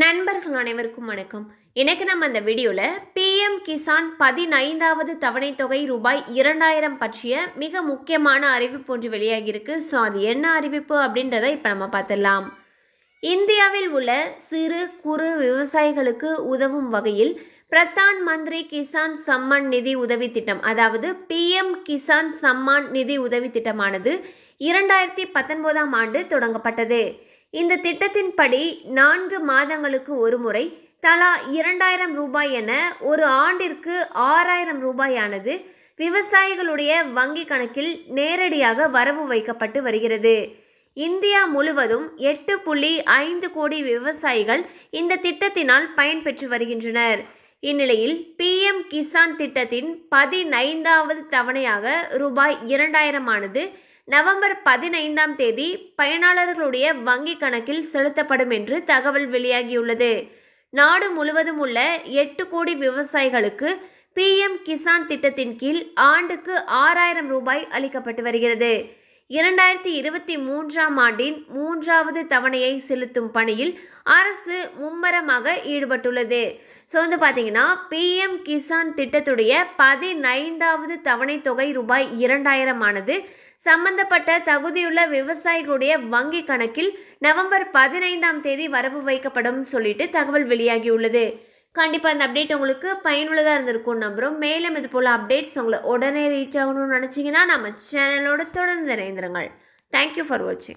நண்பர்கள் அனைவருக்கும் வணக்கம் எனக்கு நம்ம அந்த வீடியோவில் பிஎம் கிசான் பதினைந்தாவது தவணை தொகை ரூபாய் இரண்டாயிரம் பற்றிய மிக முக்கியமான அறிவிப்பு ஒன்று வெளியாகியிருக்கு ஸோ அது என்ன அறிவிப்பு அப்படின்றத இப்போ நம்ம பார்த்துடலாம் இந்தியாவில் உள்ள சிறு குறு விவசாயிகளுக்கு உதவும் வகையில் பிரதான் மந்திரி கிசான் சம்மான் நிதி உதவி திட்டம் அதாவது பிஎம் கிசான் சம்மான் நிதி உதவி திட்டமானது இரண்டாயிரத்தி பத்தொன்பதாம் ஆண்டு தொடங்கப்பட்டது இந்த திட்டத்தின்படி நான்கு மாதங்களுக்கு ஒருமுறை தலா இரண்டாயிரம் ரூபாய் என ஒரு ஆண்டிற்கு ஆறாயிரம் ரூபாயானது விவசாயிகளுடைய வங்கி கணக்கில் நேரடியாக வரவு வைக்கப்பட்டு வருகிறது இந்தியா முழுவதும் எட்டு புள்ளி ஐந்து கோடி விவசாயிகள் இந்த திட்டத்தினால் பயன்பெற்று வருகின்றனர் இந்நிலையில் பிஎம் கிசான் திட்டத்தின் பதினைந்தாவது தவணையாக ரூபாய் இரண்டாயிரமானது ஆனது நவம்பர் பதினைந்தாம் தேதி பயனாளர்களுடைய வங்கி கணக்கில் செலுத்தப்படும் என்று தகவல் வெளியாகியுள்ளது நாடு முழுவதும் உள்ள எட்டு கோடி விவசாயிகளுக்கு பிஎம் கிசான் திட்டத்தின் கீழ் ஆண்டுக்கு ஆறாயிரம் ரூபாய் அளிக்கப்பட்டு வருகிறது இரண்டாயிரத்தி இருபத்தி மூன்றாம் ஆண்டின் மூன்றாவது தவணையை செலுத்தும் பணியில் அரசு மும்மரமாக ஈடுபட்டுள்ளது ஸோ வந்து பார்த்தீங்கன்னா பிஎம் கிசான் திட்டத்துடைய பதினைந்தாவது தவணை தொகை ரூபாய் இரண்டாயிரம் ஆனது சம்பந்தப்பட்ட தகுதியுள்ள விவசாயிகளுடைய வங்கி கணக்கில் நவம்பர் பதினைந்தாம் தேதி வரவு வைக்கப்படும் சொல்லிட்டு தகவல் வெளியாகியுள்ளது கண்டிப்பாக இந்த அப்டேட் உங்களுக்கு பயனுள்ளதாக இருந்திருக்கும் நம்புகிறோம் மேலும் இது போல் அப்டேட்ஸ் உங்களை உடனே ரீச் ஆகணும்னு நினச்சிங்கன்னா நம்ம சேனலோட தொடர்ந்து இணைந்திருங்கள் தேங்க்யூ ஃபார் வாட்சிங்